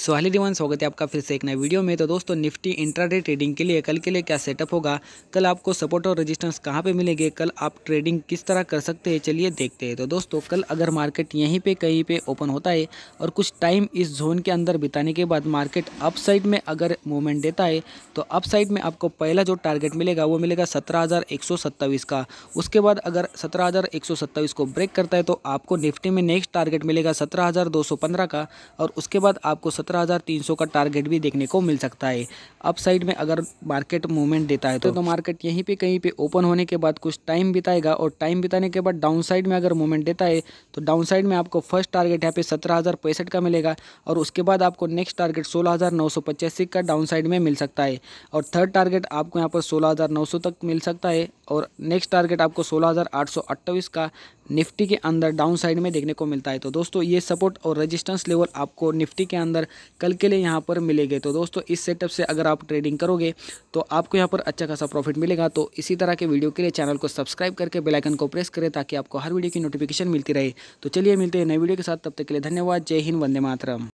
so hello स्वागत है आपका फिर से एक नए वीडियो में तो दोस्तों निफ्टी इंट्राडे ट्रेडिंग के लिए कल के लिए क्या सेटअप होगा कल आपको सपोर्ट और रेजिस्टेंस कहाँ पे मिलेंगे कल आप ट्रेडिंग किस तरह कर सकते हैं चलिए देखते हैं तो दोस्तों कल अगर मार्केट यहीं पे कहीं पे ओपन होता है और कुछ टाइम इस जोन के अंदर बिताने के बाद मार्केट अप में अगर मूवमेंट देता है तो अप में आपको पहला जो टारगेट मिलेगा वो मिलेगा सत्रह का उसके बाद अगर सत्रह को ब्रेक करता है तो आपको निफ्टी में नेक्स्ट टारगेट मिलेगा सत्रह का और उसके बाद आपको सत्रह का टारगेट भी देखने को मिल सकता है अप साइड में अगर मार्केट मूवमेंट देता है तो, तो मार्केट तो यहीं पे कहीं पे ओपन होने के बाद कुछ टाइम बिताएगा और टाइम बिताने के बाद डाउन साइड में अगर मूवमेंट देता है तो डाउन साइड में आपको फर्स्ट टारगेट यहाँ पे सत्रह का मिलेगा और उसके बाद आपको नेक्स्ट टारगेट सोलह का डाउन साइड में मिल सकता है और थर्ड टारगेट आपको यहाँ पर सोलह तक मिल सकता है और नेक्स्ट टारगेट आपको सोलह का निफ्टी के अंदर डाउन साइड में देखने को मिलता है तो दोस्तों ये सपोर्ट और रेजिस्टेंस लेवल आपको निफ्टी के अंदर कल के लिए यहाँ पर मिलेंगे तो दोस्तों इस सेटअप से अगर आप ट्रेडिंग करोगे तो आपको यहाँ पर अच्छा खासा प्रॉफिट मिलेगा तो इसी तरह के वीडियो के लिए चैनल को सब्सक्राइब करके बेलाइकन को प्रेस करें ताकि आपको हर वीडियो की नोटिफिकेशन मिलती रहे तो चलिए मिलते हैं नए वीडियो के साथ तब तक के लिए धन्यवाद जय हिंद वंदे मातरम